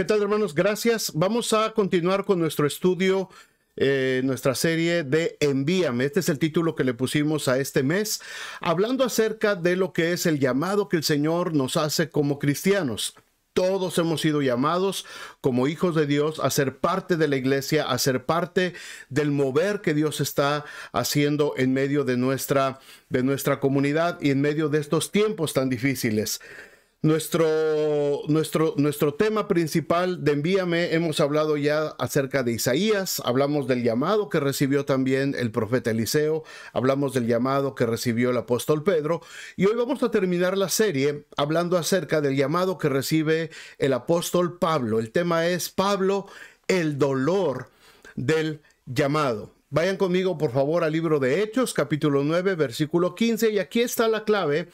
¿Qué tal hermanos? Gracias. Vamos a continuar con nuestro estudio, eh, nuestra serie de Envíame. Este es el título que le pusimos a este mes, hablando acerca de lo que es el llamado que el Señor nos hace como cristianos. Todos hemos sido llamados como hijos de Dios a ser parte de la iglesia, a ser parte del mover que Dios está haciendo en medio de nuestra, de nuestra comunidad y en medio de estos tiempos tan difíciles. Nuestro, nuestro, tema principal de Envíame, hemos hablado ya acerca de Isaías, hablamos del llamado que recibió también el profeta Eliseo, hablamos del llamado que recibió el apóstol Pedro, y hoy vamos a terminar la serie hablando acerca del llamado que recibe el apóstol Pablo. El tema es Pablo, el dolor del llamado. Vayan conmigo, por favor, al libro de Hechos, capítulo 9, versículo 15. Y aquí está la clave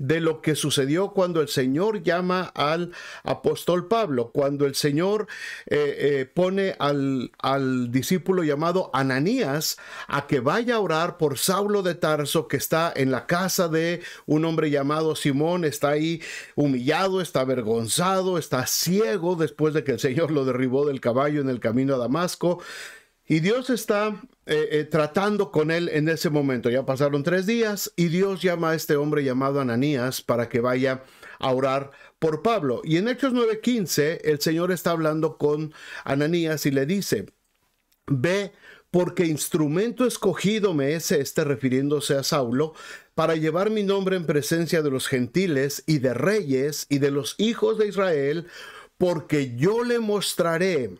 de lo que sucedió cuando el Señor llama al apóstol Pablo, cuando el Señor eh, eh, pone al, al discípulo llamado Ananías a que vaya a orar por Saulo de Tarso, que está en la casa de un hombre llamado Simón, está ahí humillado, está avergonzado, está ciego después de que el Señor lo derribó del caballo en el camino a Damasco. Y Dios está eh, eh, tratando con él en ese momento. Ya pasaron tres días y Dios llama a este hombre llamado Ananías para que vaya a orar por Pablo. Y en Hechos 9:15 el Señor está hablando con Ananías y le dice, ve porque instrumento escogido me es este, refiriéndose a Saulo, para llevar mi nombre en presencia de los gentiles y de reyes y de los hijos de Israel, porque yo le mostraré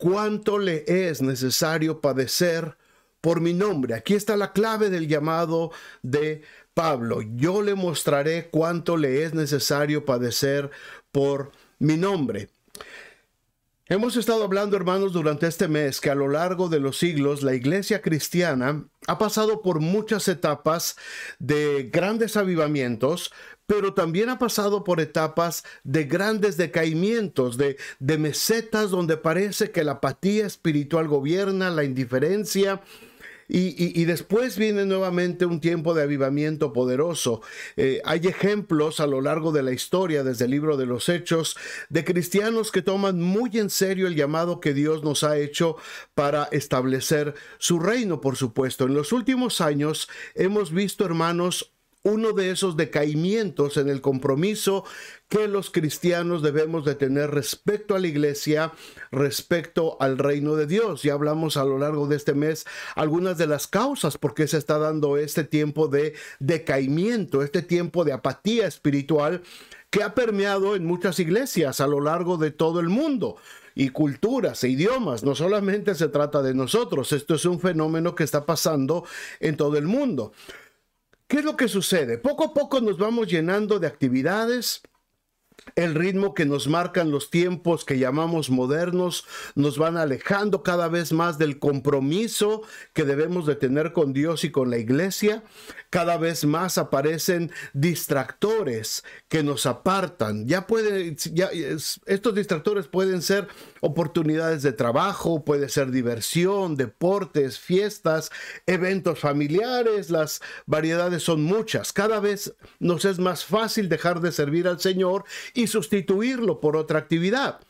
cuánto le es necesario padecer por mi nombre. Aquí está la clave del llamado de Pablo. Yo le mostraré cuánto le es necesario padecer por mi nombre. Hemos estado hablando, hermanos, durante este mes que a lo largo de los siglos la iglesia cristiana ha pasado por muchas etapas de grandes avivamientos, pero también ha pasado por etapas de grandes decaimientos, de, de mesetas donde parece que la apatía espiritual gobierna, la indiferencia, y, después viene nuevamente un tiempo de avivamiento poderoso. Eh, hay ejemplos a lo largo de la historia, desde el libro de los Hechos, de cristianos que toman muy en serio el llamado que Dios nos ha hecho para establecer su reino, por supuesto. En los últimos años hemos visto, hermanos, uno de esos decaimientos en el compromiso que los cristianos debemos de tener respecto a la iglesia, respecto al reino de Dios. Ya hablamos a lo largo de este mes algunas de las causas por qué se está dando este tiempo de decaimiento, este tiempo de apatía espiritual que ha permeado en muchas iglesias a lo largo de todo el mundo y culturas e idiomas. No solamente se trata de nosotros, esto es un fenómeno que está pasando en todo el mundo. ¿Qué es lo que sucede? Poco a poco nos vamos llenando de actividades, el ritmo que nos marcan los tiempos que llamamos modernos nos van alejando cada vez más del compromiso que debemos de tener con Dios y con la iglesia. Cada vez más aparecen distractores que nos apartan. Ya puede, ya, estos distractores pueden ser oportunidades de trabajo, puede ser diversión, deportes, fiestas, eventos familiares. Las variedades son muchas. Cada vez nos es más fácil dejar de servir al Señor y sustituirlo por otra actividad.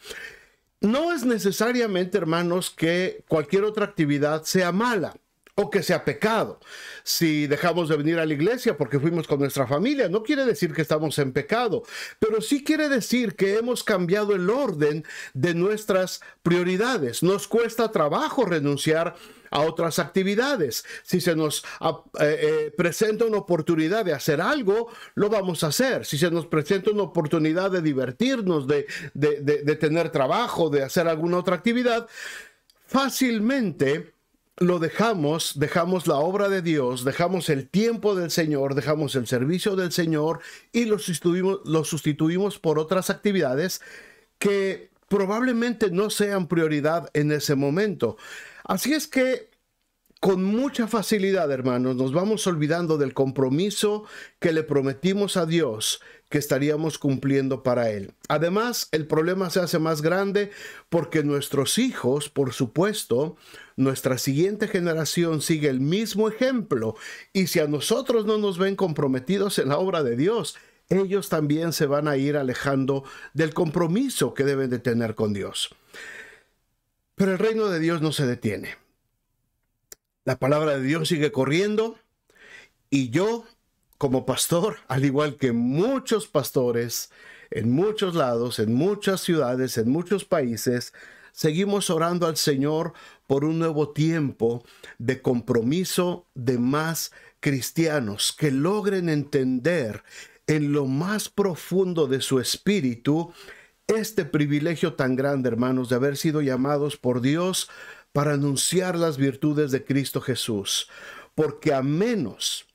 No es necesariamente, hermanos, que cualquier otra actividad sea mala o que sea pecado. Si dejamos de venir a la iglesia porque fuimos con nuestra familia, no quiere decir que estamos en pecado, pero sí quiere decir que hemos cambiado el orden de nuestras prioridades. Nos cuesta trabajo renunciar a otras actividades. Si se nos ah, eh, eh, presenta una oportunidad de hacer algo, lo vamos a hacer. Si se nos presenta una oportunidad de divertirnos, de tener trabajo, de hacer alguna otra actividad, fácilmente lo dejamos, dejamos la obra de Dios, dejamos el tiempo del Señor, dejamos el servicio del Señor y lo sustituimos, sustituimos por otras actividades que probablemente no sean prioridad en ese momento. Así es que con mucha facilidad, hermanos, nos vamos olvidando del compromiso que le prometimos a Dios que estaríamos cumpliendo para Él. Además, el problema se hace más grande porque nuestros hijos, por supuesto, nuestra siguiente generación sigue el mismo ejemplo y si a nosotros no nos ven comprometidos en la obra de Dios, ellos también se van a ir alejando del compromiso que deben de tener con Dios. Pero el reino de Dios no se detiene. La palabra de Dios sigue corriendo y yo como pastor, al igual que muchos pastores en muchos lados, en muchas ciudades, en muchos países, seguimos orando al Señor por un nuevo tiempo de compromiso de más cristianos que logren entender en lo más profundo de su espíritu este privilegio tan grande, hermanos, de haber sido llamados por Dios para anunciar las virtudes de Cristo Jesús. Porque a menos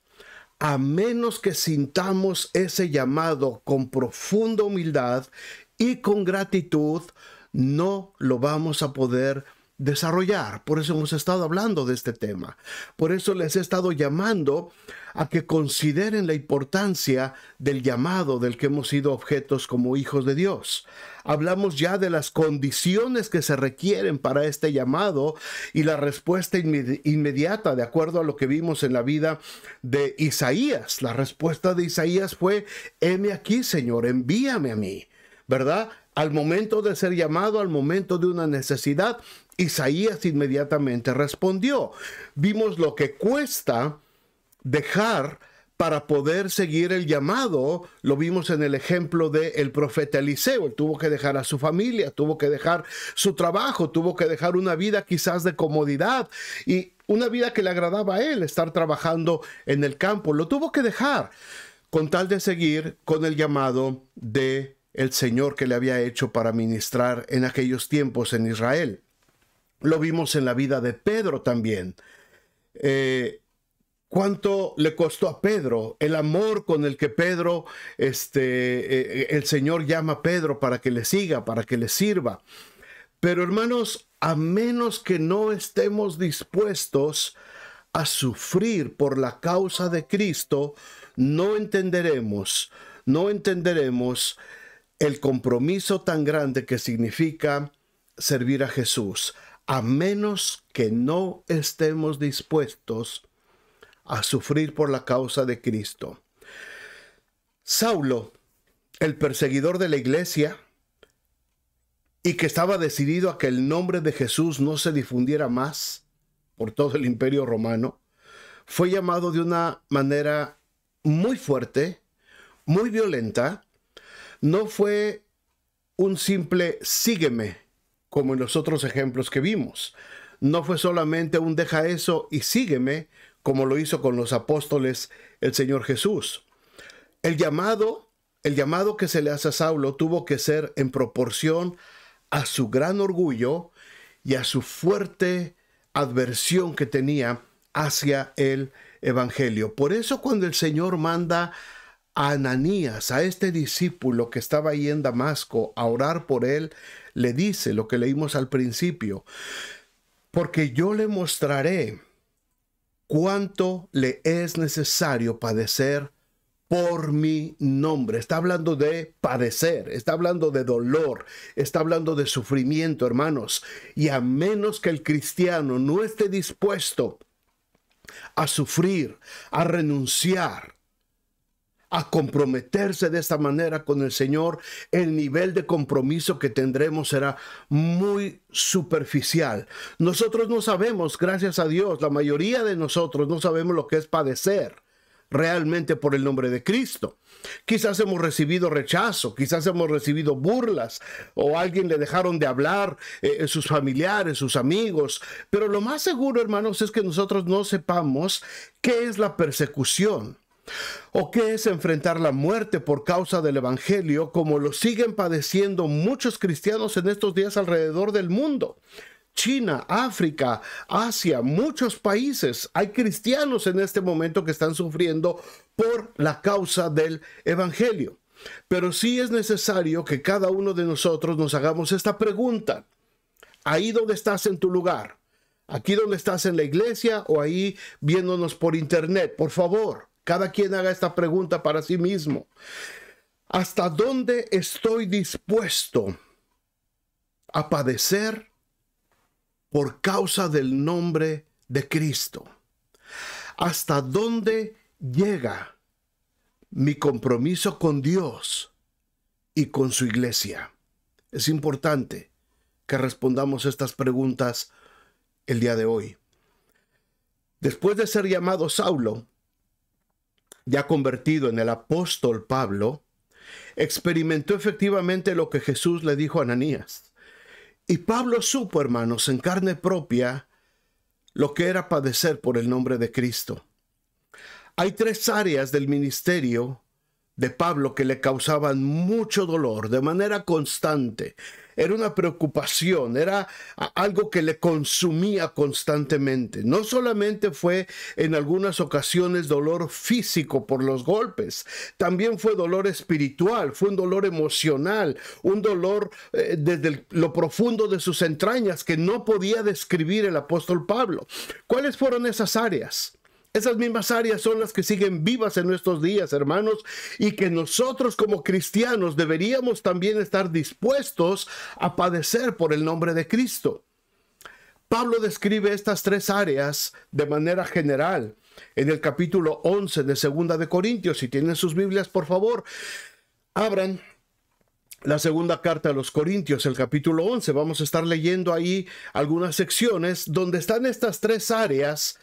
a menos que sintamos ese llamado con profunda humildad y con gratitud, no lo vamos a poder desarrollar. Por eso hemos estado hablando de este tema. Por eso les he estado llamando a que consideren la importancia del llamado del que hemos sido objetos como hijos de Dios. Hablamos ya de las condiciones que se requieren para este llamado y la respuesta inmediata, de acuerdo a lo que vimos en la vida de Isaías. La respuesta de Isaías fue, heme aquí, Señor, envíame a mí. ¿Verdad? Al momento de ser llamado, al momento de una necesidad, Isaías inmediatamente respondió. Vimos lo que cuesta dejar para poder seguir el llamado, lo vimos en el ejemplo del profeta Eliseo, él tuvo que dejar a su familia, tuvo que dejar su trabajo, tuvo que dejar una vida quizás de comodidad y una vida que le agradaba a él, estar trabajando en el campo, lo tuvo que dejar con tal de seguir con el llamado de el Señor que le había hecho para ministrar en aquellos tiempos en Israel. Lo vimos en la vida de Pedro también. Eh, cuánto le costó a Pedro, el amor con el que Pedro, este, eh, eh, el Señor llama a Pedro para que le siga, para que le sirva. Pero hermanos, a menos que no estemos dispuestos a sufrir por la causa de Cristo, no entenderemos, no entenderemos el compromiso tan grande que significa servir a Jesús, a menos que no estemos dispuestos a sufrir por la causa de Cristo. Saulo, el perseguidor de la iglesia, y que estaba decidido a que el nombre de Jesús no se difundiera más por todo el imperio romano, fue llamado de una manera muy fuerte, muy violenta. No fue un simple sígueme, como en los otros ejemplos que vimos. No fue solamente un deja eso y sígueme, como lo hizo con los apóstoles el Señor Jesús. El llamado, el llamado que se le hace a Saulo tuvo que ser en proporción a su gran orgullo y a su fuerte adversión que tenía hacia el Evangelio. Por eso cuando el Señor manda a Ananías, a este discípulo que estaba ahí en Damasco, a orar por él, le dice lo que leímos al principio, porque yo le mostraré cuánto le es necesario padecer por mi nombre. Está hablando de padecer, está hablando de dolor, está hablando de sufrimiento, hermanos. Y a menos que el cristiano no esté dispuesto a sufrir, a renunciar, a comprometerse de esta manera con el Señor, el nivel de compromiso que tendremos será muy superficial. Nosotros no sabemos, gracias a Dios, la mayoría de nosotros no sabemos lo que es padecer realmente por el nombre de Cristo. Quizás hemos recibido rechazo, quizás hemos recibido burlas o alguien le dejaron de hablar, eh, eh, sus familiares, sus amigos, pero lo más seguro, hermanos, es que nosotros no sepamos qué es la persecución ¿O qué es enfrentar la muerte por causa del Evangelio como lo siguen padeciendo muchos cristianos en estos días alrededor del mundo? China, África, Asia, muchos países. Hay cristianos en este momento que están sufriendo por la causa del Evangelio. Pero sí es necesario que cada uno de nosotros nos hagamos esta pregunta. Ahí dónde estás en tu lugar, aquí donde estás en la iglesia o ahí viéndonos por internet, por favor, cada quien haga esta pregunta para sí mismo. ¿Hasta dónde estoy dispuesto a padecer por causa del nombre de Cristo? ¿Hasta dónde llega mi compromiso con Dios y con su iglesia? Es importante que respondamos estas preguntas el día de hoy. Después de ser llamado Saulo, ya convertido en el apóstol Pablo, experimentó efectivamente lo que Jesús le dijo a Ananías. Y Pablo supo, hermanos, en carne propia, lo que era padecer por el nombre de Cristo. Hay tres áreas del ministerio de Pablo que le causaban mucho dolor de manera constante era una preocupación, era algo que le consumía constantemente. No solamente fue en algunas ocasiones dolor físico por los golpes, también fue dolor espiritual, fue un dolor emocional, un dolor eh, desde lo profundo de sus entrañas que no podía describir el apóstol Pablo. ¿Cuáles fueron esas áreas? Esas mismas áreas son las que siguen vivas en nuestros días, hermanos, y que nosotros como cristianos deberíamos también estar dispuestos a padecer por el nombre de Cristo. Pablo describe estas tres áreas de manera general en el capítulo 11 de Segunda de Corintios. Si tienen sus Biblias, por favor, abran la segunda carta a los Corintios, el capítulo 11. Vamos a estar leyendo ahí algunas secciones donde están estas tres áreas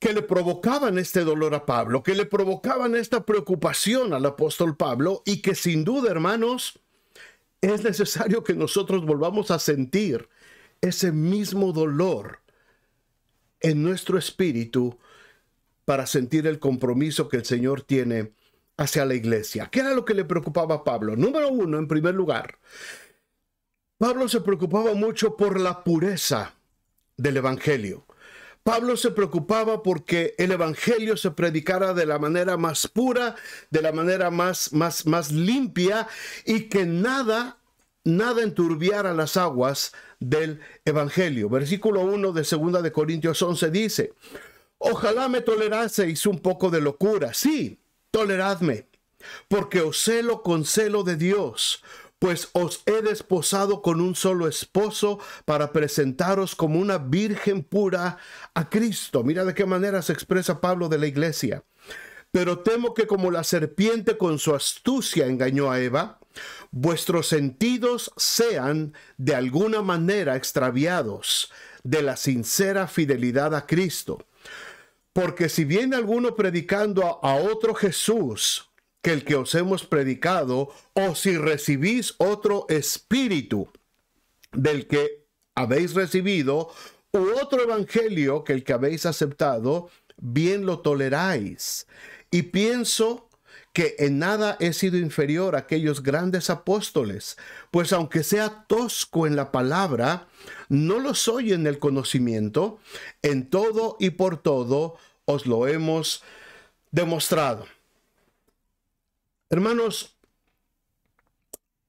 que le provocaban este dolor a Pablo, que le provocaban esta preocupación al apóstol Pablo y que sin duda, hermanos, es necesario que nosotros volvamos a sentir ese mismo dolor en nuestro espíritu para sentir el compromiso que el Señor tiene hacia la iglesia. ¿Qué era lo que le preocupaba a Pablo? Número uno, en primer lugar, Pablo se preocupaba mucho por la pureza del Evangelio. Pablo se preocupaba porque el evangelio se predicara de la manera más pura, de la manera más más más limpia y que nada nada enturbiara las aguas del evangelio. Versículo 1 de 2 de Corintios 11 dice: Ojalá me toleraseis un poco de locura. Sí, toleradme, porque os celo con celo de Dios, pues os he desposado con un solo esposo para presentaros como una virgen pura a Cristo. Mira de qué manera se expresa Pablo de la iglesia. Pero temo que como la serpiente con su astucia engañó a Eva, vuestros sentidos sean de alguna manera extraviados de la sincera fidelidad a Cristo. Porque si viene alguno predicando a, otro Jesús, que el que os hemos predicado, o si recibís otro espíritu del que habéis recibido, u otro evangelio que el que habéis aceptado, bien lo toleráis. Y pienso que en nada he sido inferior a aquellos grandes apóstoles, pues aunque sea tosco en la palabra, no lo soy en el conocimiento, en todo y por todo os lo hemos demostrado. Hermanos,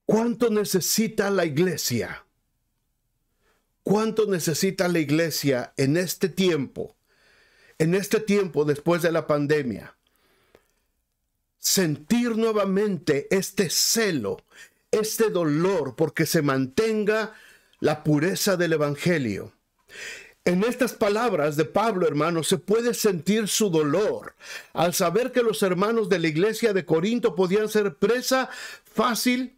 ¿cuánto necesita la iglesia? ¿Cuánto necesita la iglesia en este tiempo? En este tiempo después de la pandemia. Sentir nuevamente este celo, este dolor porque se mantenga la pureza del Evangelio. En estas palabras de Pablo, hermano, se puede sentir su dolor al saber que los hermanos de la iglesia de Corinto podían ser presa fácil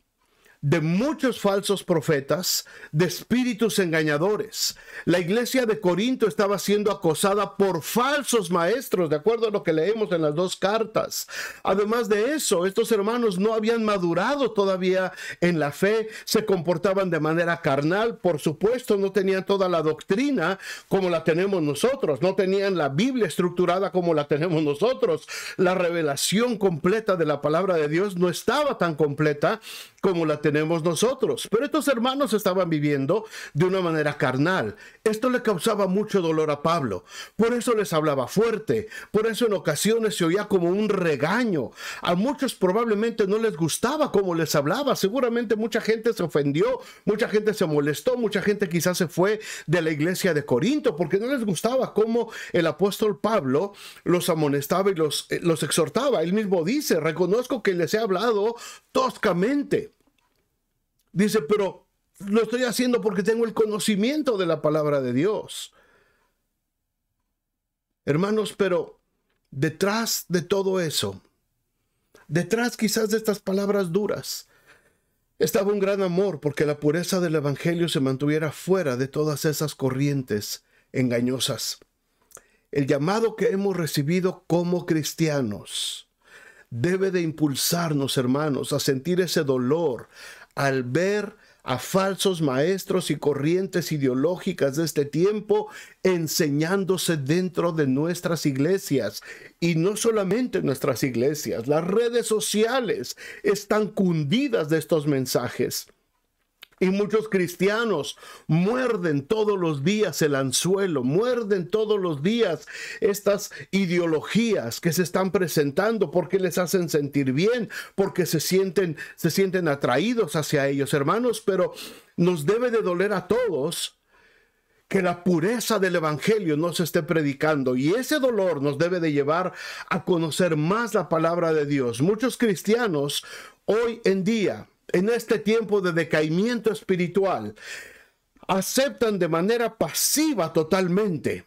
de muchos falsos profetas, de espíritus engañadores. La iglesia de Corinto estaba siendo acosada por falsos maestros, de acuerdo a lo que leemos en las dos cartas. Además de eso, estos hermanos no habían madurado todavía en la fe, se comportaban de manera carnal, por supuesto, no tenían toda la doctrina como la tenemos nosotros, no tenían la Biblia estructurada como la tenemos nosotros. La revelación completa de la palabra de Dios no estaba tan completa como la tenemos nosotros. Pero estos hermanos estaban viviendo de una manera carnal. Esto le causaba mucho dolor a Pablo. Por eso les hablaba fuerte. Por eso en ocasiones se oía como un regaño. A muchos probablemente no les gustaba cómo les hablaba. Seguramente mucha gente se ofendió, mucha gente se molestó, mucha gente quizás se fue de la iglesia de Corinto porque no les gustaba cómo el apóstol Pablo los amonestaba y los, eh, los exhortaba. Él mismo dice, reconozco que les he hablado toscamente. Dice, pero lo estoy haciendo porque tengo el conocimiento de la palabra de Dios. Hermanos, pero detrás de todo eso, detrás quizás de estas palabras duras, estaba un gran amor porque la pureza del Evangelio se mantuviera fuera de todas esas corrientes engañosas. El llamado que hemos recibido como cristianos debe de impulsarnos, hermanos, a sentir ese dolor, al ver a falsos maestros y corrientes ideológicas de este tiempo enseñándose dentro de nuestras iglesias. Y no solamente nuestras iglesias, las redes sociales están cundidas de estos mensajes. Y muchos cristianos muerden todos los días el anzuelo, muerden todos los días estas ideologías que se están presentando porque les hacen sentir bien, porque se sienten, se sienten atraídos hacia ellos, hermanos, pero nos debe de doler a todos que la pureza del Evangelio no se esté predicando. Y ese dolor nos debe de llevar a conocer más la palabra de Dios. Muchos cristianos hoy en día en este tiempo de decaimiento espiritual aceptan de manera pasiva totalmente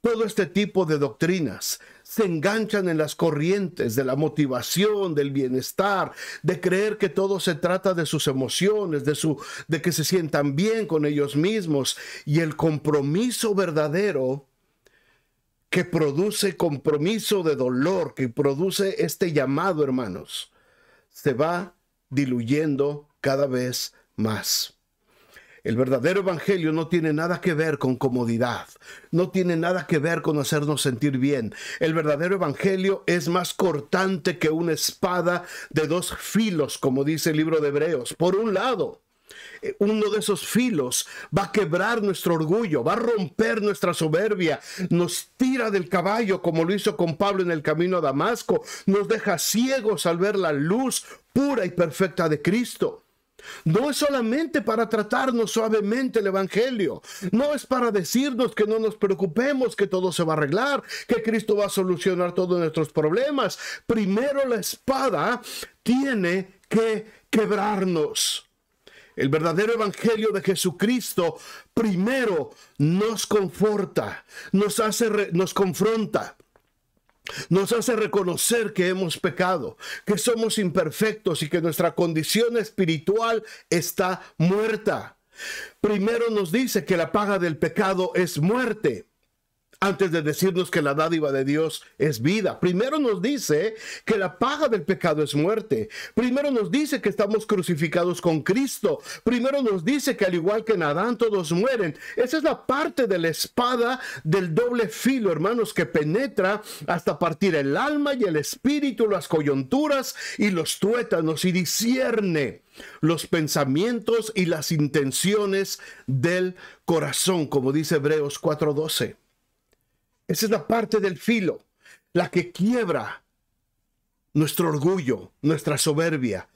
todo este tipo de doctrinas. Se enganchan en las corrientes de la motivación, del bienestar, de creer que todo se trata de sus emociones, de, su, de que se sientan bien con ellos mismos. Y el compromiso verdadero que produce compromiso de dolor, que produce este llamado, hermanos, se va diluyendo cada vez más. El verdadero evangelio no tiene nada que ver con comodidad, no tiene nada que ver con hacernos sentir bien. El verdadero evangelio es más cortante que una espada de dos filos, como dice el libro de Hebreos. Por un lado, uno de esos filos va a quebrar nuestro orgullo, va a romper nuestra soberbia, nos tira del caballo como lo hizo con Pablo en el camino a Damasco, nos deja ciegos al ver la luz pura y perfecta de Cristo. No es solamente para tratarnos suavemente el Evangelio, no es para decirnos que no nos preocupemos, que todo se va a arreglar, que Cristo va a solucionar todos nuestros problemas. Primero la espada tiene que quebrarnos. El verdadero evangelio de Jesucristo primero nos conforta, nos hace nos confronta. Nos hace reconocer que hemos pecado, que somos imperfectos y que nuestra condición espiritual está muerta. Primero nos dice que la paga del pecado es muerte antes de decirnos que la dádiva de Dios es vida. Primero nos dice que la paga del pecado es muerte. Primero nos dice que estamos crucificados con Cristo. Primero nos dice que al igual que en Adán todos mueren. Esa es la parte de la espada del doble filo, hermanos, que penetra hasta partir el alma y el espíritu, las coyunturas y los tuétanos y discierne los pensamientos y las intenciones del corazón, como dice Hebreos 4:12. Esa es la parte del filo, la que quiebra nuestro orgullo, nuestra soberbia.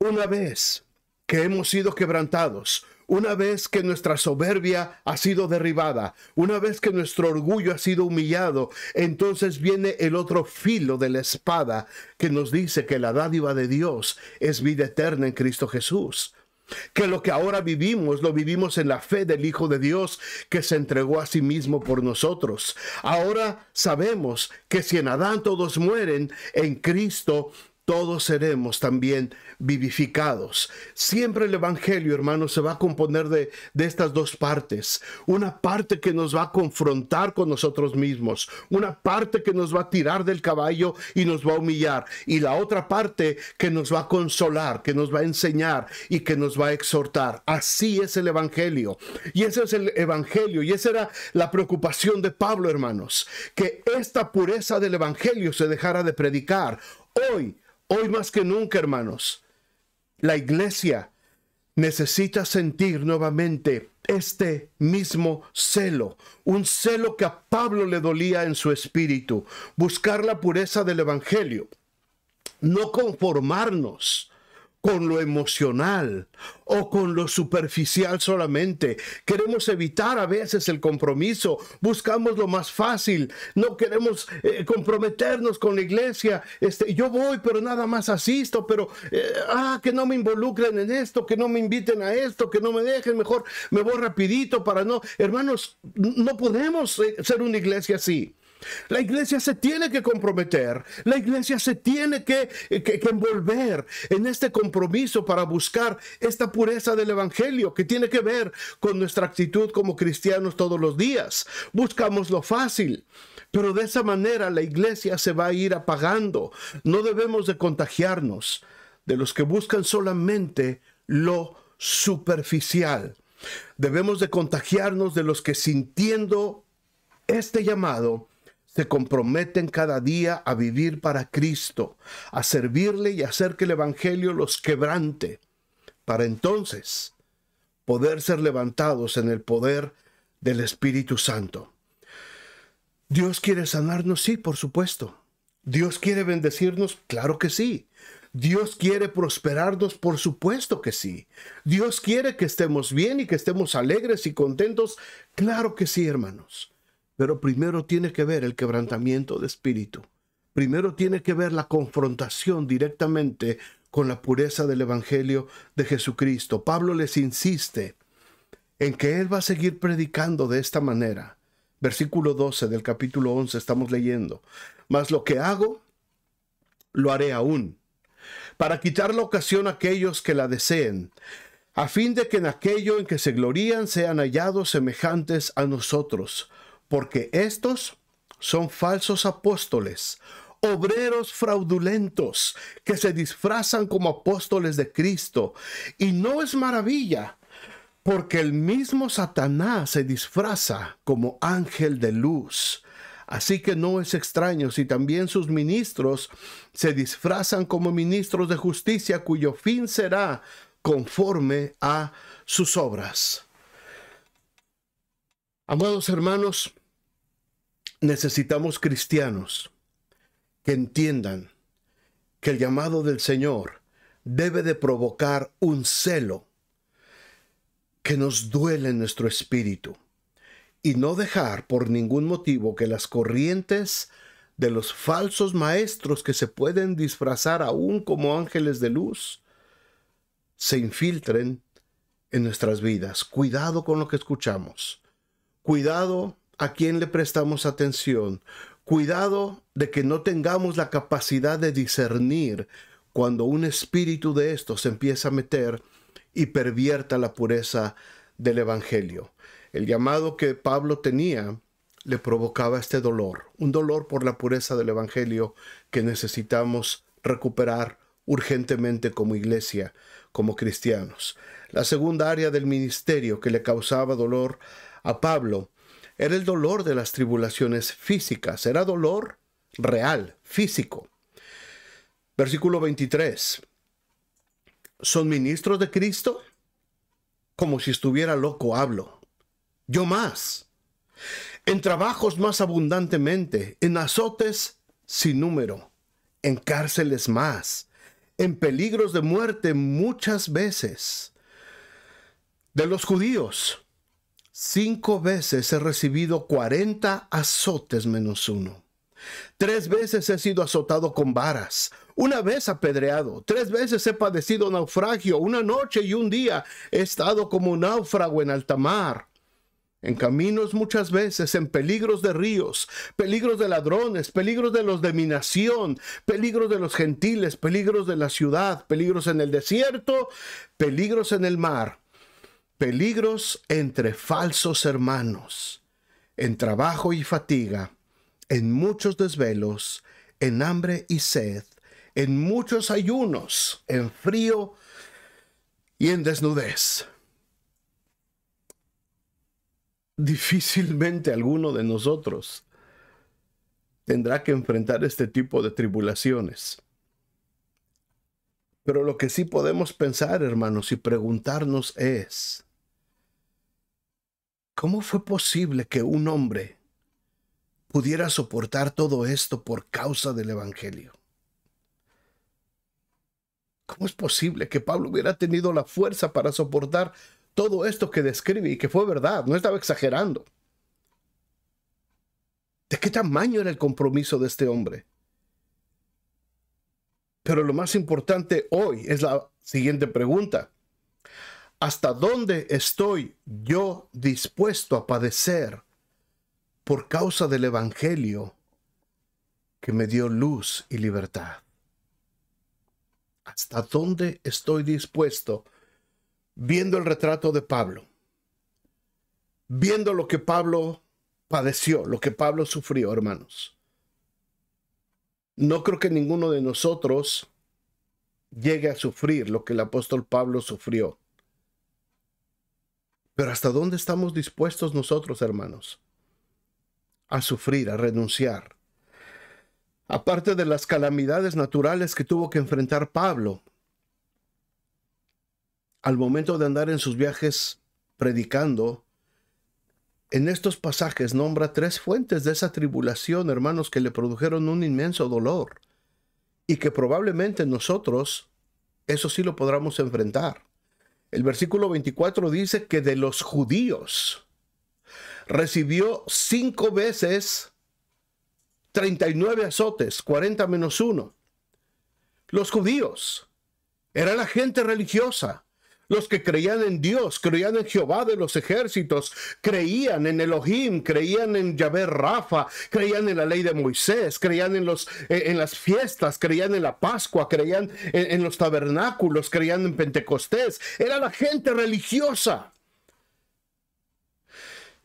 Una vez que hemos sido quebrantados, una vez que nuestra soberbia ha sido derribada, una vez que nuestro orgullo ha sido humillado, entonces viene el otro filo de la espada que nos dice que la dádiva de Dios es vida eterna en Cristo Jesús que lo que ahora vivimos lo vivimos en la fe del Hijo de Dios que se entregó a sí mismo por nosotros. Ahora sabemos que si en Adán todos mueren, en Cristo todos seremos también vivificados. Siempre el Evangelio, hermanos, se va a componer de, estas dos partes. Una parte que nos va a confrontar con nosotros mismos, una parte que nos va a tirar del caballo y nos va a humillar, y la otra parte que nos va a consolar, que nos va a enseñar y que nos va a exhortar. Así es el Evangelio. Y ese es el Evangelio. Y esa era la preocupación de Pablo, hermanos, que esta pureza del Evangelio se dejara de predicar Hoy, hoy más que nunca, hermanos, la iglesia necesita sentir nuevamente este mismo celo, un celo que a Pablo le dolía en su espíritu, buscar la pureza del Evangelio, no conformarnos con lo emocional o con lo superficial solamente. Queremos evitar a veces el compromiso, buscamos lo más fácil, no queremos eh, comprometernos con la iglesia. Este, yo voy, pero nada más asisto, pero eh, ah, que no me involucren en esto, que no me inviten a esto, que no me dejen, mejor me voy rapidito para no. Hermanos, no podemos eh, ser una iglesia así. La iglesia se tiene que comprometer, la iglesia se tiene eh, que, envolver en este compromiso para buscar esta pureza del Evangelio que tiene que ver con nuestra actitud como cristianos todos los días. Buscamos lo fácil, pero de esa manera la iglesia se va a ir apagando. No debemos de contagiarnos de los que buscan solamente lo superficial. Debemos de contagiarnos de los que sintiendo este llamado, se comprometen cada día a vivir para Cristo, a servirle y hacer que el Evangelio los quebrante, para entonces poder ser levantados en el poder del Espíritu Santo. Dios quiere sanarnos, sí, por supuesto. Dios quiere bendecirnos, claro que sí. Dios quiere prosperarnos, por supuesto que sí. Dios quiere que estemos bien y que estemos alegres y contentos, claro que sí, hermanos. Pero primero tiene que ver el quebrantamiento de espíritu. Primero tiene que ver la confrontación directamente con la pureza del Evangelio de Jesucristo. Pablo les insiste en que él va a seguir predicando de esta manera. Versículo 12 del capítulo 11 estamos leyendo. Mas lo que hago, lo haré aún, para quitar la ocasión a aquellos que la deseen, a fin de que en aquello en que se glorían sean hallados semejantes a nosotros porque estos son falsos apóstoles, obreros fraudulentos que se disfrazan como apóstoles de Cristo. Y no es maravilla, porque el mismo Satanás se disfraza como ángel de luz. Así que no es extraño si también sus ministros se disfrazan como ministros de justicia cuyo fin será conforme a sus obras. Amados hermanos, necesitamos cristianos que entiendan que el llamado del Señor debe de provocar un celo que nos duele en nuestro espíritu y no dejar por ningún motivo que las corrientes de los falsos maestros que se pueden disfrazar aún como ángeles de luz se infiltren en nuestras vidas. Cuidado con lo que escuchamos. Cuidado a quién le prestamos atención, cuidado de que no tengamos la capacidad de discernir cuando un espíritu de estos se empieza a meter y pervierta la pureza del Evangelio. El llamado que Pablo tenía le provocaba este dolor, un dolor por la pureza del Evangelio que necesitamos recuperar urgentemente como iglesia, como cristianos. La segunda área del ministerio que le causaba dolor a Pablo era el dolor de las tribulaciones físicas, era dolor real, físico. Versículo 23. ¿Son ministros de Cristo? Como si estuviera loco hablo. Yo más. En trabajos más abundantemente, en azotes sin número, en cárceles más, en peligros de muerte muchas veces. De los judíos, Cinco veces he recibido cuarenta azotes menos uno. Tres veces he sido azotado con varas, una vez apedreado, tres veces he padecido naufragio, una noche y un día he estado como un náufrago en alta mar. En caminos muchas veces, en peligros de ríos, peligros de ladrones, peligros de los de mi nación, peligros de los gentiles, peligros de la ciudad, peligros en el desierto, peligros en el mar peligros entre falsos hermanos, en trabajo y fatiga, en muchos desvelos, en hambre y sed, en muchos ayunos, en frío y en desnudez. Difícilmente alguno de nosotros tendrá que enfrentar este tipo de tribulaciones. Pero lo que sí podemos pensar, hermanos, y preguntarnos es, ¿Cómo fue posible que un hombre pudiera soportar todo esto por causa del Evangelio? ¿Cómo es posible que Pablo hubiera tenido la fuerza para soportar todo esto que describe y que fue verdad? No estaba exagerando. ¿De qué tamaño era el compromiso de este hombre? Pero lo más importante hoy es la siguiente pregunta. ¿Hasta dónde estoy yo dispuesto a padecer por causa del Evangelio que me dio luz y libertad? ¿Hasta dónde estoy dispuesto viendo el retrato de Pablo? Viendo lo que Pablo padeció, lo que Pablo sufrió, hermanos. No creo que ninguno de nosotros llegue a sufrir lo que el apóstol Pablo sufrió pero ¿hasta dónde estamos dispuestos nosotros, hermanos? A sufrir, a renunciar. Aparte de las calamidades naturales que tuvo que enfrentar Pablo, al momento de andar en sus viajes predicando, en estos pasajes nombra tres fuentes de esa tribulación, hermanos, que le produjeron un inmenso dolor y que probablemente nosotros, eso sí lo podamos enfrentar. El versículo 24 dice que de los judíos recibió cinco veces 39 azotes, 40 menos uno. Los judíos era la gente religiosa, los que creían en Dios, creían en Jehová de los ejércitos, creían en Elohim, creían en Yahvé Rafa, creían en la ley de Moisés, creían en, los, eh, en las fiestas, creían en la Pascua, creían en, los tabernáculos, creían en Pentecostés. Era la gente religiosa.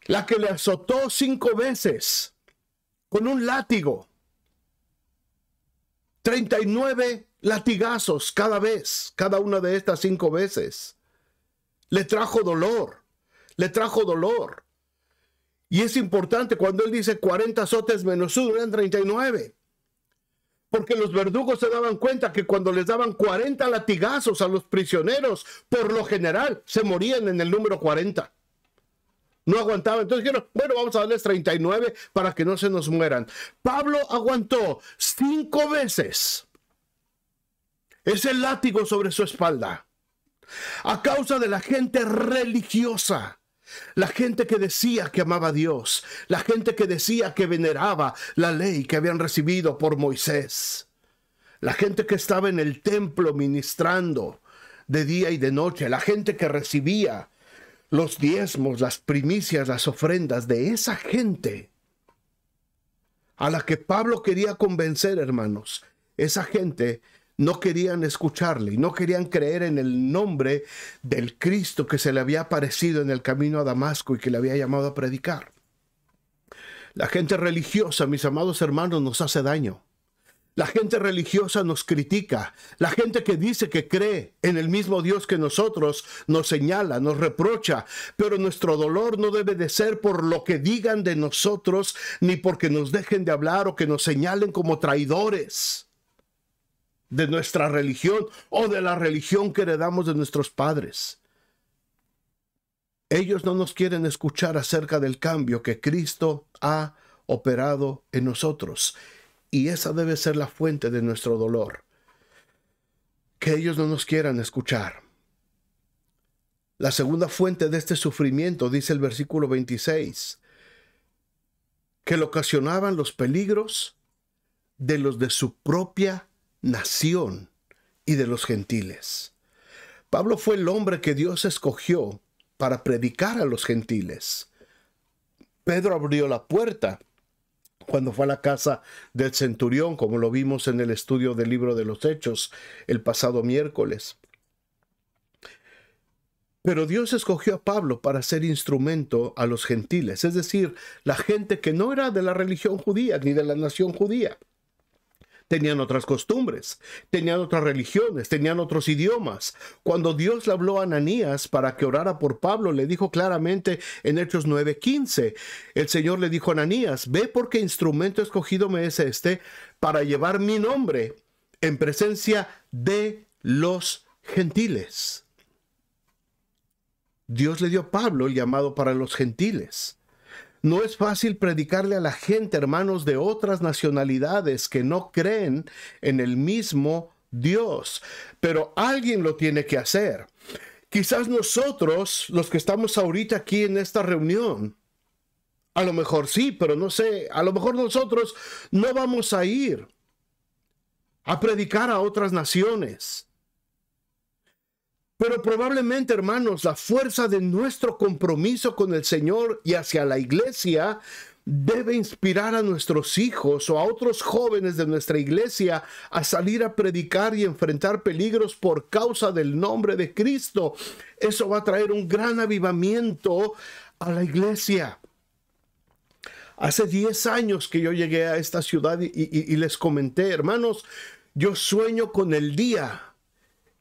La que le azotó cinco veces con un látigo. 39 latigazos cada vez, cada una de estas cinco veces. Le trajo dolor, le trajo dolor. Y es importante cuando él dice 40 azotes menos uno, eran 39. Porque los verdugos se daban cuenta que cuando les daban 40 latigazos a los prisioneros, por lo general se morían en el número 40. No aguantaban. Entonces dijeron, bueno, vamos a darles 39 para que no se nos mueran. Pablo aguantó cinco veces ese látigo sobre su espalda a causa de la gente religiosa. La gente que decía que amaba a Dios, la gente que decía que veneraba la ley que habían recibido por Moisés, la gente que estaba en el templo ministrando de día y de noche, la gente que recibía los diezmos, las primicias, las ofrendas de esa gente a la que Pablo quería convencer, hermanos, esa gente no querían escucharle y no querían creer en el nombre del Cristo que se le había aparecido en el camino a Damasco y que le había llamado a predicar. La gente religiosa, mis amados hermanos, nos hace daño. La gente religiosa nos critica. La gente que dice que cree en el mismo Dios que nosotros nos señala, nos reprocha. Pero nuestro dolor no debe de ser por lo que digan de nosotros, ni porque nos dejen de hablar o que nos señalen como traidores de nuestra religión o de la religión que heredamos de nuestros padres. Ellos no nos quieren escuchar acerca del cambio que Cristo ha operado en nosotros. Y esa debe ser la fuente de nuestro dolor. Que ellos no nos quieran escuchar. La segunda fuente de este sufrimiento, dice el versículo 26, que lo ocasionaban los peligros de los de su propia nación y de los gentiles. Pablo fue el hombre que Dios escogió para predicar a los gentiles. Pedro abrió la puerta cuando fue a la casa del centurión, como lo vimos en el estudio del libro de los Hechos el pasado miércoles. Pero Dios escogió a Pablo para ser instrumento a los gentiles, es decir, la gente que no era de la religión judía ni de la nación judía. Tenían otras costumbres, tenían otras religiones, tenían otros idiomas. Cuando Dios le habló a Ananías para que orara por Pablo, le dijo claramente en Hechos 9:15, el Señor le dijo a Ananías, ve porque instrumento escogido me es este para llevar mi nombre en presencia de los gentiles. Dios le dio a Pablo el llamado para los gentiles. No es fácil predicarle a la gente, hermanos, de otras nacionalidades que no creen en el mismo Dios, pero alguien lo tiene que hacer. Quizás nosotros, los que estamos ahorita aquí en esta reunión, a lo mejor sí, pero no sé, a lo mejor nosotros no vamos a ir a predicar a otras naciones. Pero probablemente, hermanos, la fuerza de nuestro compromiso con el Señor y hacia la iglesia debe inspirar a nuestros hijos o a otros jóvenes de nuestra iglesia a salir a predicar y enfrentar peligros por causa del nombre de Cristo. Eso va a traer un gran avivamiento a la iglesia. Hace 10 años que yo llegué a esta ciudad y, y les comenté, hermanos, yo sueño con el día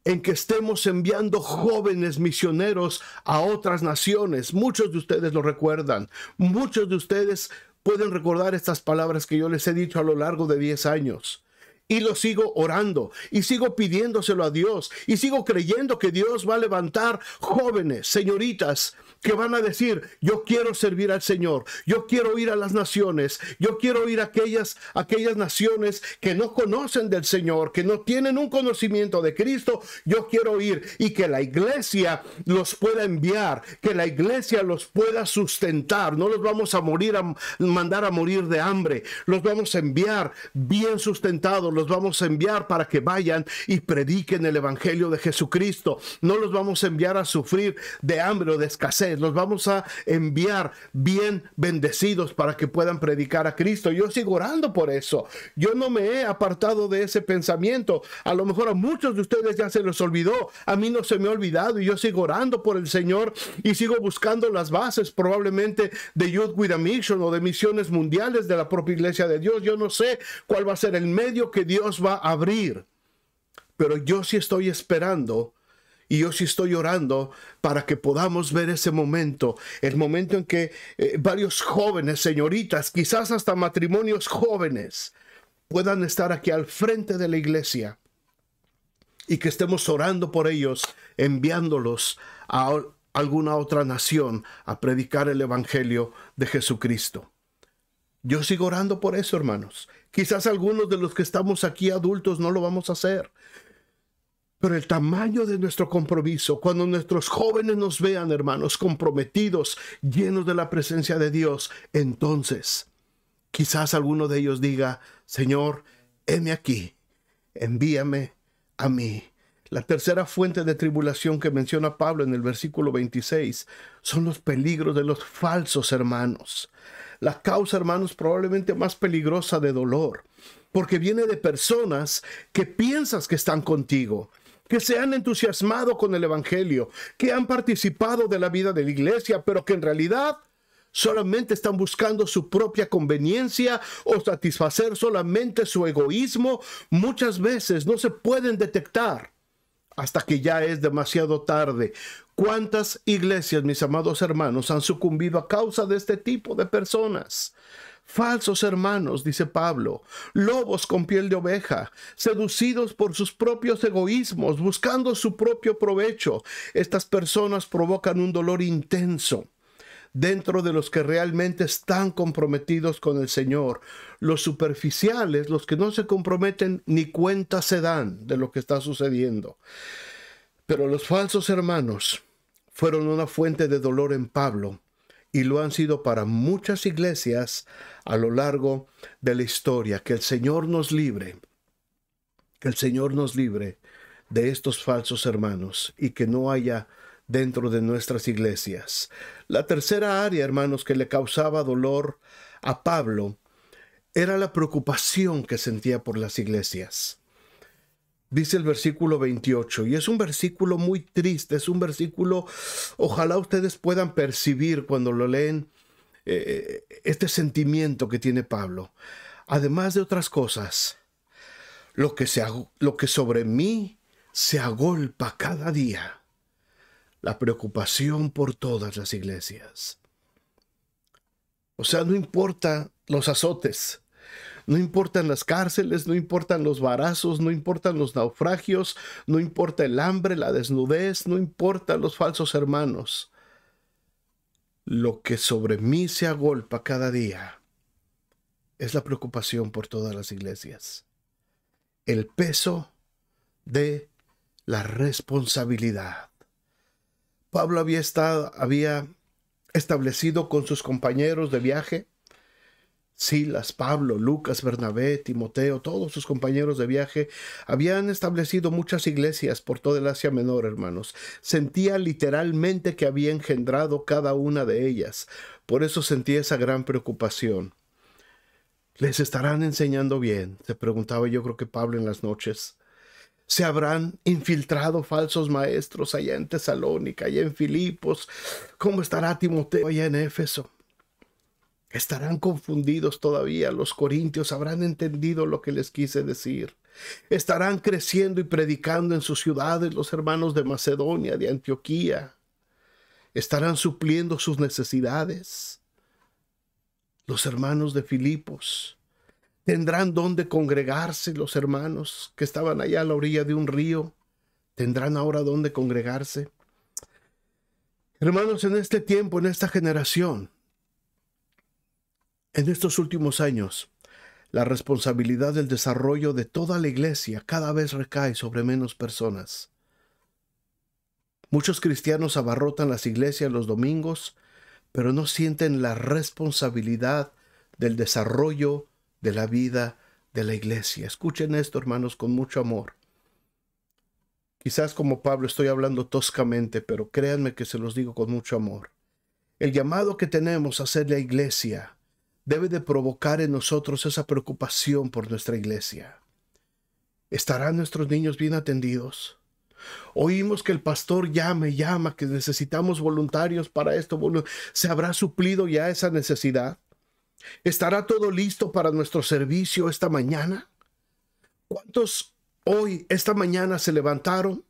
en que estemos enviando jóvenes misioneros a otras naciones. Muchos de ustedes lo recuerdan. Muchos de ustedes pueden recordar estas palabras que yo les he dicho a lo largo de 10 años. Y lo sigo orando y sigo pidiéndoselo a Dios y sigo creyendo que Dios va a levantar jóvenes, señoritas, que van a decir, yo quiero servir al Señor, yo quiero ir a las naciones, yo quiero ir a aquellas, aquellas naciones que no conocen del Señor, que no tienen un conocimiento de Cristo, yo quiero ir y que la iglesia los pueda enviar, que la iglesia los pueda sustentar, no los vamos a morir, a mandar a morir de hambre, los vamos a enviar bien sustentados, los vamos a enviar para que vayan y prediquen el Evangelio de Jesucristo, no los vamos a enviar a sufrir de hambre o de escasez los vamos a enviar bien bendecidos para que puedan predicar a Cristo. Yo sigo orando por eso. Yo no me he apartado de ese pensamiento. A lo mejor a muchos de ustedes ya se los olvidó. A mí no se me ha olvidado y yo sigo orando por el Señor y sigo buscando las bases probablemente de Youth with a Mission o de misiones mundiales de la propia iglesia de Dios. Yo no sé cuál va a ser el medio que Dios va a abrir. Pero yo sí estoy esperando y yo sí estoy orando para que podamos ver ese momento, el momento en que eh, varios jóvenes, señoritas, quizás hasta matrimonios jóvenes, puedan estar aquí al frente de la iglesia y que estemos orando por ellos, enviándolos a alguna otra nación a predicar el Evangelio de Jesucristo. Yo sigo orando por eso, hermanos. Quizás algunos de los que estamos aquí adultos no lo vamos a hacer. Pero el tamaño de nuestro compromiso, cuando nuestros jóvenes nos vean, hermanos, comprometidos, llenos de la presencia de Dios, entonces quizás alguno de ellos diga, Señor, heme aquí, envíame a mí. La tercera fuente de tribulación que menciona Pablo en el versículo 26 son los peligros de los falsos hermanos. La causa, hermanos, probablemente más peligrosa de dolor, porque viene de personas que piensas que están contigo, que se han entusiasmado con el Evangelio, que han participado de la vida de la iglesia, pero que en realidad solamente están buscando su propia conveniencia o satisfacer solamente su egoísmo, muchas veces no se pueden detectar hasta que ya es demasiado tarde. ¿Cuántas iglesias, mis amados hermanos, han sucumbido a causa de este tipo de personas? Falsos hermanos, dice Pablo, lobos con piel de oveja, seducidos por sus propios egoísmos, buscando su propio provecho. Estas personas provocan un dolor intenso dentro de los que realmente están comprometidos con el Señor. Los superficiales, los que no se comprometen ni cuenta se dan de lo que está sucediendo. Pero los falsos hermanos fueron una fuente de dolor en Pablo y lo han sido para muchas iglesias a lo largo de la historia. Que el Señor nos libre, que el Señor nos libre de estos falsos hermanos y que no haya dentro de nuestras iglesias. La tercera área, hermanos, que le causaba dolor a Pablo era la preocupación que sentía por las iglesias dice el versículo 28. Y es un versículo muy triste, es un versículo, ojalá ustedes puedan percibir cuando lo leen eh, eh, este sentimiento que tiene Pablo. Además de otras cosas, lo que, lo que sobre mí se agolpa cada día, la preocupación por todas las iglesias. O sea, no importa los azotes, no importan las cárceles, no importan los barazos, no importan los naufragios, no importa el hambre, la desnudez, no importan los falsos hermanos. Lo que sobre mí se agolpa cada día es la preocupación por todas las iglesias. El peso de la responsabilidad. Pablo había, estado, había establecido con sus compañeros de viaje Silas, Pablo, Lucas, Bernabé, Timoteo, todos sus compañeros de viaje habían establecido muchas iglesias por toda el Asia Menor, hermanos. Sentía literalmente que había engendrado cada una de ellas. Por eso sentía esa gran preocupación. ¿Les estarán enseñando bien? Se preguntaba yo creo que Pablo en las noches. ¿Se habrán infiltrado falsos maestros allá en Tesalónica, allá en Filipos? ¿Cómo estará Timoteo allá en Éfeso? Estarán confundidos todavía, los corintios habrán entendido lo que les quise decir. Estarán creciendo y predicando en sus ciudades los hermanos de Macedonia, de Antioquía. Estarán supliendo sus necesidades. Los hermanos de Filipos tendrán donde congregarse los hermanos que estaban allá a la orilla de un río. Tendrán ahora donde congregarse. Hermanos, en este tiempo, en esta generación, en estos últimos años, la responsabilidad del desarrollo de toda la iglesia cada vez recae sobre menos personas. Muchos cristianos abarrotan las iglesias los domingos, pero no sienten la responsabilidad del desarrollo de la vida de la iglesia. Escuchen esto, hermanos, con mucho amor. Quizás como Pablo estoy hablando toscamente, pero créanme que se los digo con mucho amor. El llamado que tenemos a ser la iglesia debe de provocar en nosotros esa preocupación por nuestra iglesia. ¿Estarán nuestros niños bien atendidos? Oímos que el pastor llama y llama, que necesitamos voluntarios para esto. ¿Se habrá suplido ya esa necesidad? ¿Estará todo listo para nuestro servicio esta mañana? ¿Cuántos hoy, esta mañana, se levantaron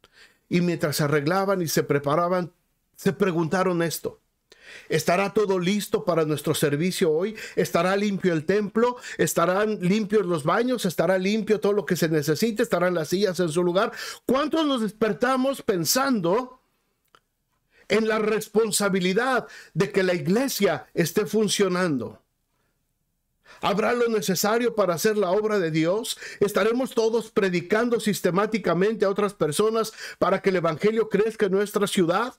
y mientras arreglaban y se preparaban, se preguntaron esto? ¿Estará todo listo para nuestro servicio hoy? ¿Estará limpio el templo? ¿Estarán limpios los baños? ¿Estará limpio todo lo que se necesite? ¿Estarán las sillas en su lugar? ¿Cuántos nos despertamos pensando en la responsabilidad de que la iglesia esté funcionando? ¿Habrá lo necesario para hacer la obra de Dios? ¿Estaremos todos predicando sistemáticamente a otras personas para que el Evangelio crezca en nuestra ciudad?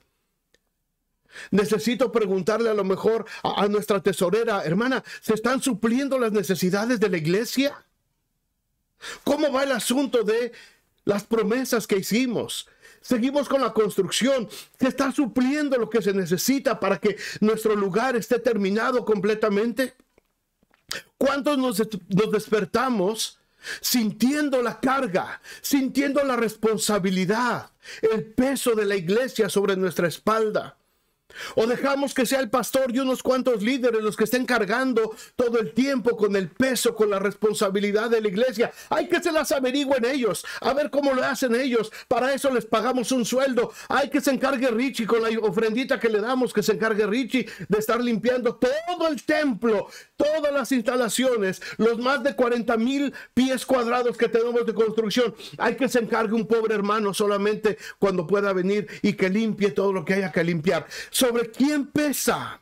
Necesito preguntarle a lo mejor a, nuestra tesorera, hermana, ¿se están supliendo las necesidades de la iglesia? ¿Cómo va el asunto de las promesas que hicimos? Seguimos con la construcción. ¿Se está supliendo lo que se necesita para que nuestro lugar esté terminado completamente? ¿Cuántos nos despertamos sintiendo la carga, sintiendo la responsabilidad, el peso de la iglesia sobre nuestra espalda? O dejamos que sea el pastor y unos cuantos líderes los que estén cargando todo el tiempo con el peso, con la responsabilidad de la iglesia. Hay que se las averigüen ellos, a ver cómo lo hacen ellos. Para eso les pagamos un sueldo. Hay que se encargue Richie con la ofrendita que le damos, que se encargue Richie de estar limpiando todo el templo, todas las instalaciones, los más de 40 mil pies cuadrados que tenemos de construcción. Hay que se encargue un pobre hermano solamente cuando pueda venir y que limpie todo lo que haya que limpiar sobre quién pesa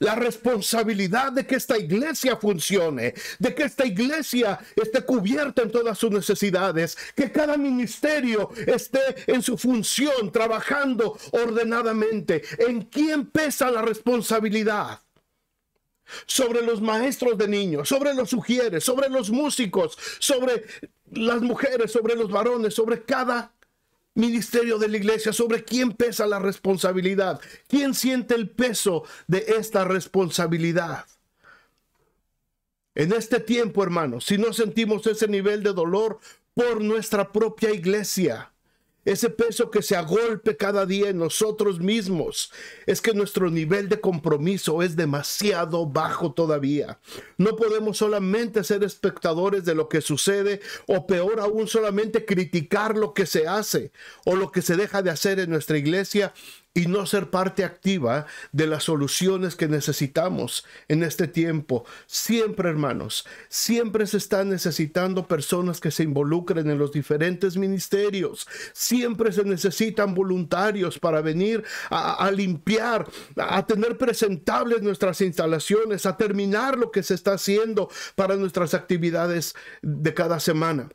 la responsabilidad de que esta iglesia funcione, de que esta iglesia esté cubierta en todas sus necesidades, que cada ministerio esté en su función, trabajando ordenadamente. ¿En quién pesa la responsabilidad? Sobre los maestros de niños, sobre los sugieres, sobre los músicos, sobre las mujeres, sobre los varones, sobre cada ministerio de la iglesia, sobre quién pesa la responsabilidad, quién siente el peso de esta responsabilidad. En este tiempo, hermanos, si no sentimos ese nivel de dolor por nuestra propia iglesia, ese peso que se agolpe cada día en nosotros mismos. Es que nuestro nivel de compromiso es demasiado bajo todavía. No podemos solamente ser espectadores de lo que sucede o peor aún solamente criticar lo que se hace o lo que se deja de hacer en nuestra iglesia y no ser parte activa de las soluciones que necesitamos en este tiempo. Siempre, hermanos, siempre se están necesitando personas que se involucren en los diferentes ministerios. Siempre se necesitan voluntarios para venir a, limpiar, a tener presentables nuestras instalaciones, a terminar lo que se está haciendo para nuestras actividades de cada semana.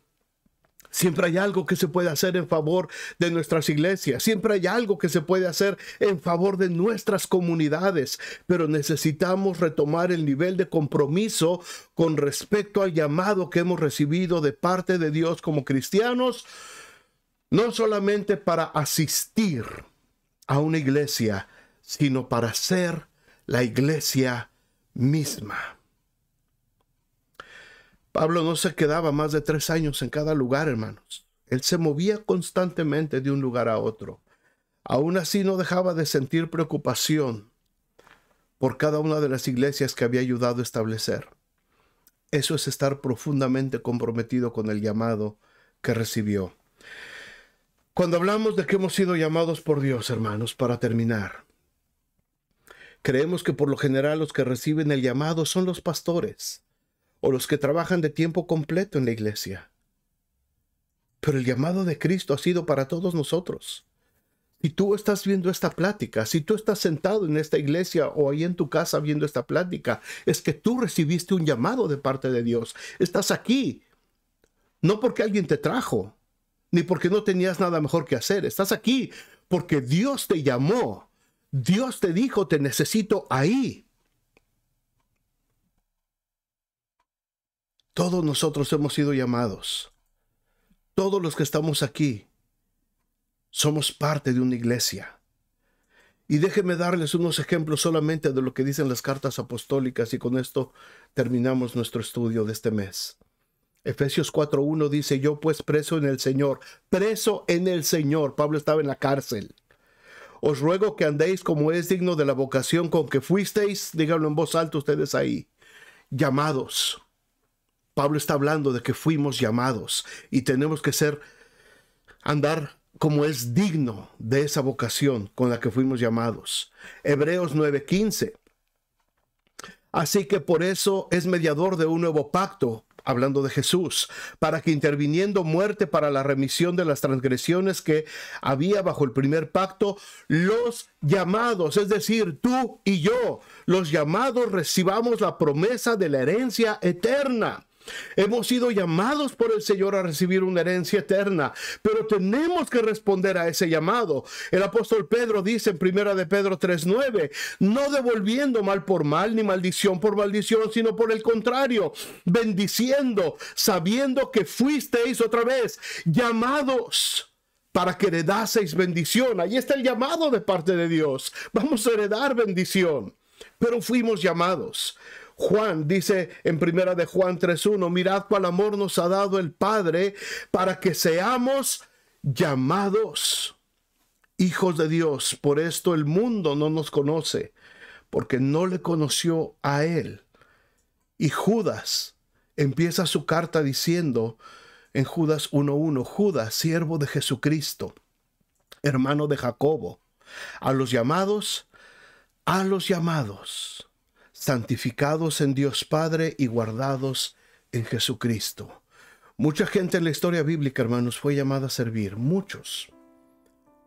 Siempre hay algo que se puede hacer en favor de nuestras iglesias, siempre hay algo que se puede hacer en favor de nuestras comunidades, pero necesitamos retomar el nivel de compromiso con respecto al llamado que hemos recibido de parte de Dios como cristianos, no solamente para asistir a una iglesia, sino para ser la iglesia misma. Pablo no se quedaba más de tres años en cada lugar, hermanos. Él se movía constantemente de un lugar a otro. Aún así no dejaba de sentir preocupación por cada una de las iglesias que había ayudado a establecer. Eso es estar profundamente comprometido con el llamado que recibió. Cuando hablamos de que hemos sido llamados por Dios, hermanos, para terminar, creemos que por lo general los que reciben el llamado son los pastores o los que trabajan de tiempo completo en la iglesia. Pero el llamado de Cristo ha sido para todos nosotros. Si tú estás viendo esta plática, si tú estás sentado en esta iglesia o ahí en tu casa viendo esta plática, es que tú recibiste un llamado de parte de Dios. Estás aquí, no porque alguien te trajo, ni porque no tenías nada mejor que hacer. Estás aquí porque Dios te llamó. Dios te dijo, te necesito ahí. Todos nosotros hemos sido llamados. Todos los que estamos aquí somos parte de una iglesia. Y déjenme darles unos ejemplos solamente de lo que dicen las cartas apostólicas y con esto terminamos nuestro estudio de este mes. Efesios 4.1 dice, yo pues preso en el Señor, preso en el Señor, Pablo estaba en la cárcel. Os ruego que andéis como es digno de la vocación con que fuisteis, díganlo en voz alta ustedes ahí, llamados Pablo está hablando de que fuimos llamados y tenemos que ser, andar como es digno de esa vocación con la que fuimos llamados. Hebreos 9:15. Así que por eso es mediador de un nuevo pacto, hablando de Jesús, para que interviniendo muerte para la remisión de las transgresiones que había bajo el primer pacto, los llamados, es decir, tú y yo, los llamados recibamos la promesa de la herencia eterna. Hemos sido llamados por el Señor a recibir una herencia eterna, pero tenemos que responder a ese llamado. El apóstol Pedro dice en 1 de Pedro 3:9, no devolviendo mal por mal ni maldición por maldición, sino por el contrario, bendiciendo, sabiendo que fuisteis otra vez llamados para que heredaseis bendición. Ahí está el llamado de parte de Dios. Vamos a heredar bendición pero fuimos llamados. Juan dice en primera de Juan 3.1, mirad cuál amor nos ha dado el Padre para que seamos llamados hijos de Dios. Por esto el mundo no nos conoce, porque no le conoció a Él. Y Judas empieza su carta diciendo en Judas 1.1, Judas, siervo de Jesucristo, hermano de Jacobo, a los llamados, a los llamados santificados en Dios Padre y guardados en Jesucristo. Mucha gente en la historia bíblica, hermanos, fue llamada a servir, muchos,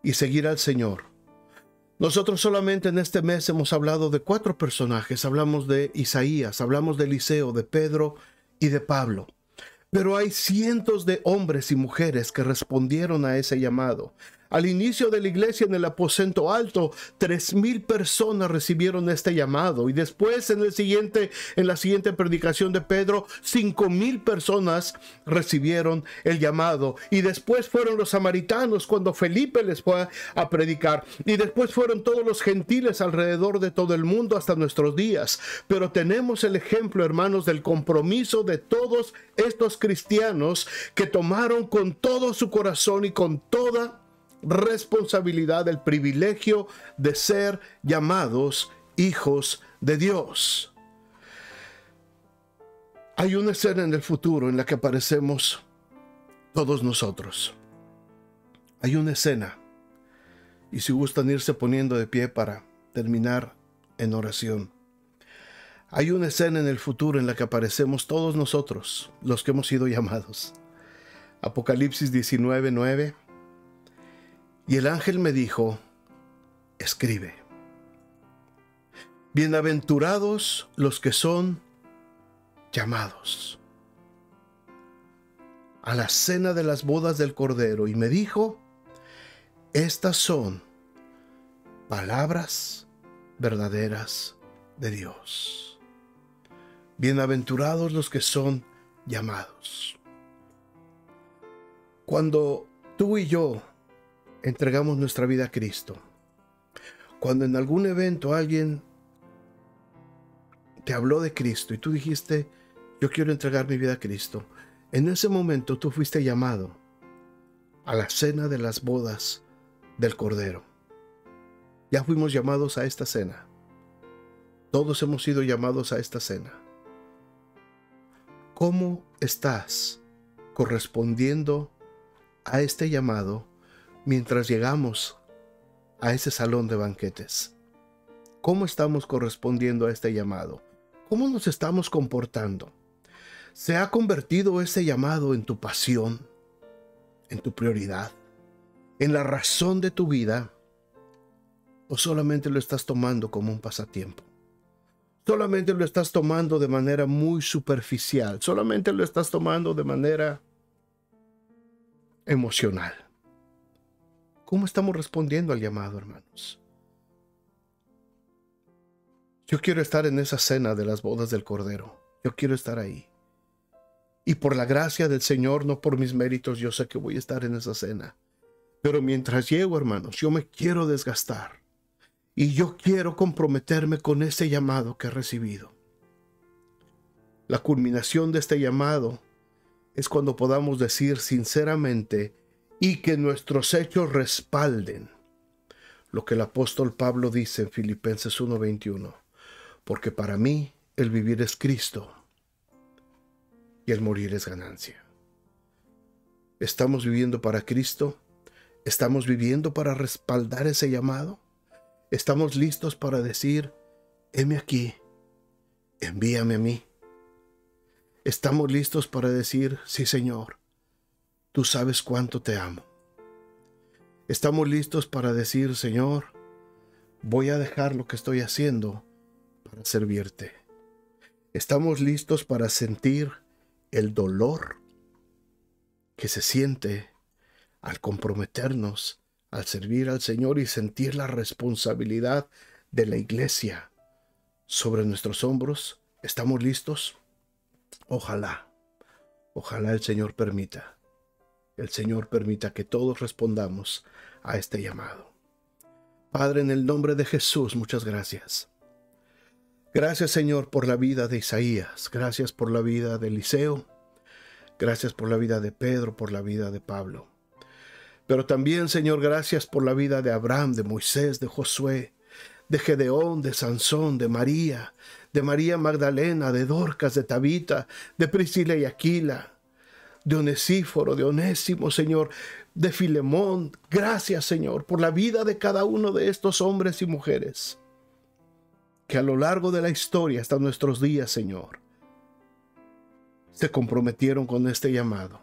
y seguir al Señor. Nosotros solamente en este mes hemos hablado de cuatro personajes. Hablamos de Isaías, hablamos de Eliseo, de Pedro y de Pablo. Pero hay cientos de hombres y mujeres que respondieron a ese llamado. Al inicio de la iglesia en el aposento alto, tres mil personas recibieron este llamado y después en siguiente, en la siguiente predicación de Pedro, cinco mil personas recibieron el llamado y después fueron los samaritanos cuando Felipe les fue a predicar y después fueron todos los gentiles alrededor de todo el mundo hasta nuestros días. Pero tenemos el ejemplo, hermanos, del compromiso de todos estos cristianos que tomaron con todo su corazón y con toda responsabilidad el privilegio de ser llamados hijos de Dios. Hay una escena en el futuro en la que aparecemos todos nosotros. Hay una escena. Y si gustan irse poniendo de pie para terminar en oración. Hay una escena en el futuro en la que aparecemos todos nosotros, los que hemos sido llamados. Apocalipsis 19, 9 y el ángel me dijo, escribe. Bienaventurados los que son llamados a la cena de las bodas del Cordero y me dijo, estas son palabras verdaderas de Dios. Bienaventurados los que son llamados. Cuando tú y yo entregamos nuestra vida a Cristo. Cuando en algún evento alguien te habló de Cristo y tú dijiste, yo quiero entregar mi vida a Cristo, en ese momento tú fuiste llamado a la cena de las bodas del Cordero. Ya fuimos llamados a esta cena. Todos hemos sido llamados a esta cena. ¿Cómo estás correspondiendo a este llamado mientras llegamos a ese salón de banquetes? ¿Cómo estamos correspondiendo a este llamado? ¿Cómo nos estamos comportando? ¿Se ha convertido ese llamado en tu pasión, en tu prioridad, en la razón de tu vida? ¿O solamente lo estás tomando como un pasatiempo? Solamente lo estás tomando de manera muy superficial, solamente lo estás tomando de manera emocional. ¿Cómo estamos respondiendo al llamado, hermanos? Yo quiero estar en esa cena de las bodas del Cordero. Yo quiero estar ahí. Y por la gracia del Señor, no por mis méritos, yo sé que voy a estar en esa cena. Pero mientras llego, hermanos, yo me quiero desgastar. Y yo quiero comprometerme con ese llamado que he recibido. La culminación de este llamado es cuando podamos decir sinceramente, y que nuestros hechos respalden lo que el apóstol Pablo dice en Filipenses 1:21, porque para mí el vivir es Cristo y el morir es ganancia. ¿Estamos viviendo para Cristo? ¿Estamos viviendo para respaldar ese llamado? ¿Estamos listos para decir, heme aquí, envíame a mí? ¿Estamos listos para decir, sí Señor, tú sabes cuánto te amo. Estamos listos para decir, Señor, voy a dejar lo que estoy haciendo para servirte. Estamos listos para sentir el dolor que se siente al comprometernos, al servir al Señor y sentir la responsabilidad de la iglesia sobre nuestros hombros. ¿Estamos listos? Ojalá, ojalá el Señor permita. El Señor permita que todos respondamos a este llamado. Padre, en el nombre de Jesús, muchas gracias. Gracias, Señor, por la vida de Isaías. Gracias por la vida de Eliseo. Gracias por la vida de Pedro, por la vida de Pablo. Pero también, Señor, gracias por la vida de Abraham, de Moisés, de Josué, de Gedeón, de Sansón, de María, de María Magdalena, de Dorcas, de Tabita, de Priscila y Aquila, de Onesíforo, de Onésimo, Señor, de Filemón. Gracias, Señor, por la vida de cada uno de estos hombres y mujeres que a lo largo de la historia hasta nuestros días, Señor, se comprometieron con este llamado.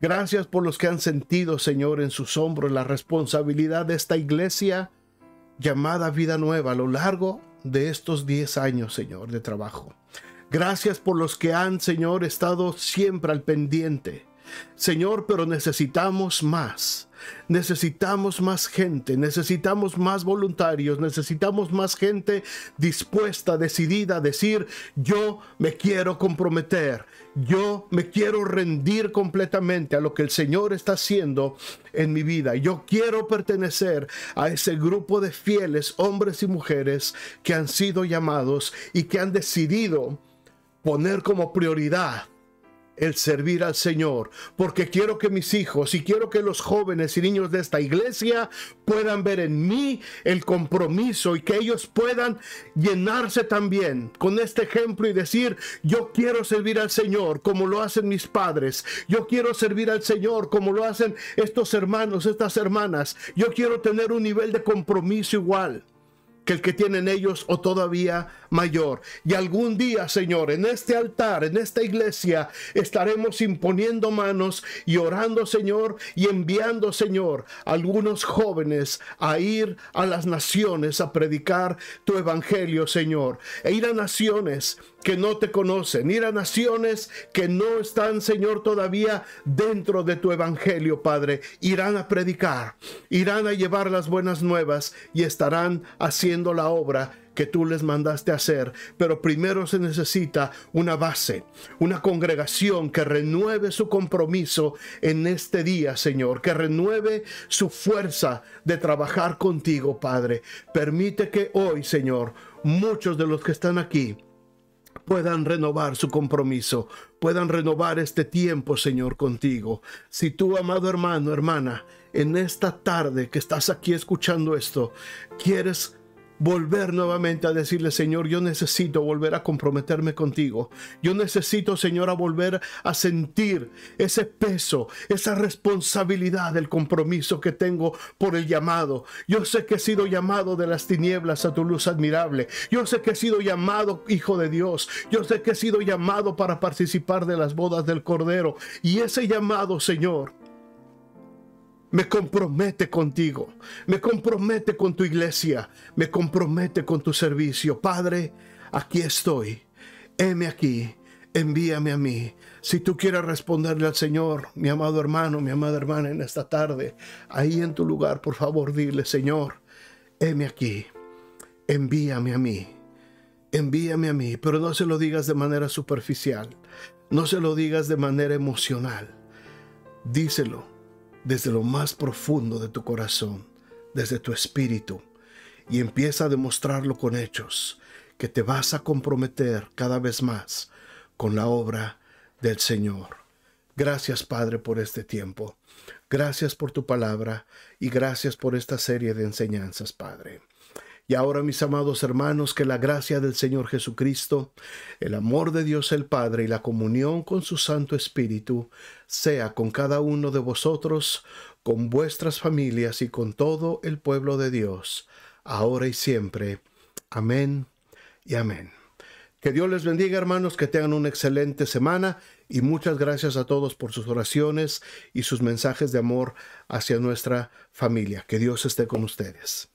Gracias por los que han sentido, Señor, en sus hombros la responsabilidad de esta iglesia llamada vida nueva a lo largo de estos 10 años, Señor, de trabajo. Gracias por los que han, Señor, estado siempre al pendiente. Señor, pero necesitamos más. Necesitamos más gente, necesitamos más voluntarios, necesitamos más gente dispuesta, decidida a decir, yo me quiero comprometer, yo me quiero rendir completamente a lo que el Señor está haciendo en mi vida. Yo quiero pertenecer a ese grupo de fieles hombres y mujeres que han sido llamados y que han decidido poner como prioridad el servir al Señor, porque quiero que mis hijos y quiero que los jóvenes y niños de esta iglesia puedan ver en mí el compromiso y que ellos puedan llenarse también con este ejemplo y decir, yo quiero servir al Señor como lo hacen mis padres, yo quiero servir al Señor como lo hacen estos hermanos, estas hermanas, yo quiero tener un nivel de compromiso igual que el que tienen ellos o todavía mayor. Y algún día, Señor, en este altar, en esta iglesia, estaremos imponiendo manos y orando, Señor, y enviando, Señor, algunos jóvenes a ir a las naciones a predicar tu evangelio, Señor, e ir a naciones que no te conocen, ir a naciones que no están, Señor, todavía dentro de tu evangelio, Padre. Irán a predicar, irán a llevar las buenas nuevas y estarán haciendo la obra que tú les mandaste hacer, pero primero se necesita una base, una congregación que renueve su compromiso en este día, Señor, que renueve su fuerza de trabajar contigo, Padre. Permite que hoy, Señor, muchos de los que están aquí puedan renovar su compromiso, puedan renovar este tiempo, Señor, contigo. Si tú, amado hermano, hermana, en esta tarde que estás aquí escuchando esto, quieres volver nuevamente a decirle, Señor, yo necesito volver a comprometerme contigo. Yo necesito, Señor, volver a sentir ese peso, esa responsabilidad del compromiso que tengo por el llamado. Yo sé que he sido llamado de las tinieblas a tu luz admirable. Yo sé que he sido llamado hijo de Dios. Yo sé que he sido llamado para participar de las bodas del Cordero. Y ese llamado, Señor, me compromete contigo, me compromete con tu iglesia, me compromete con tu servicio. Padre, aquí estoy, heme aquí, envíame a mí. Si tú quieres responderle al Señor, mi amado hermano, mi amada hermana, en esta tarde, ahí en tu lugar, por favor, dile, Señor, heme aquí, envíame a mí, envíame a mí, pero no se lo digas de manera superficial, no se lo digas de manera emocional, díselo desde lo más profundo de tu corazón, desde tu espíritu, y empieza a demostrarlo con hechos, que te vas a comprometer cada vez más con la obra del Señor. Gracias Padre por este tiempo, gracias por tu palabra y gracias por esta serie de enseñanzas, Padre. Y ahora, mis amados hermanos, que la gracia del Señor Jesucristo, el amor de Dios el Padre y la comunión con su Santo Espíritu sea con cada uno de vosotros, con vuestras familias y con todo el pueblo de Dios, ahora y siempre. Amén y amén. Que Dios les bendiga, hermanos, que tengan una excelente semana y muchas gracias a todos por sus oraciones y sus mensajes de amor hacia nuestra familia. Que Dios esté con ustedes.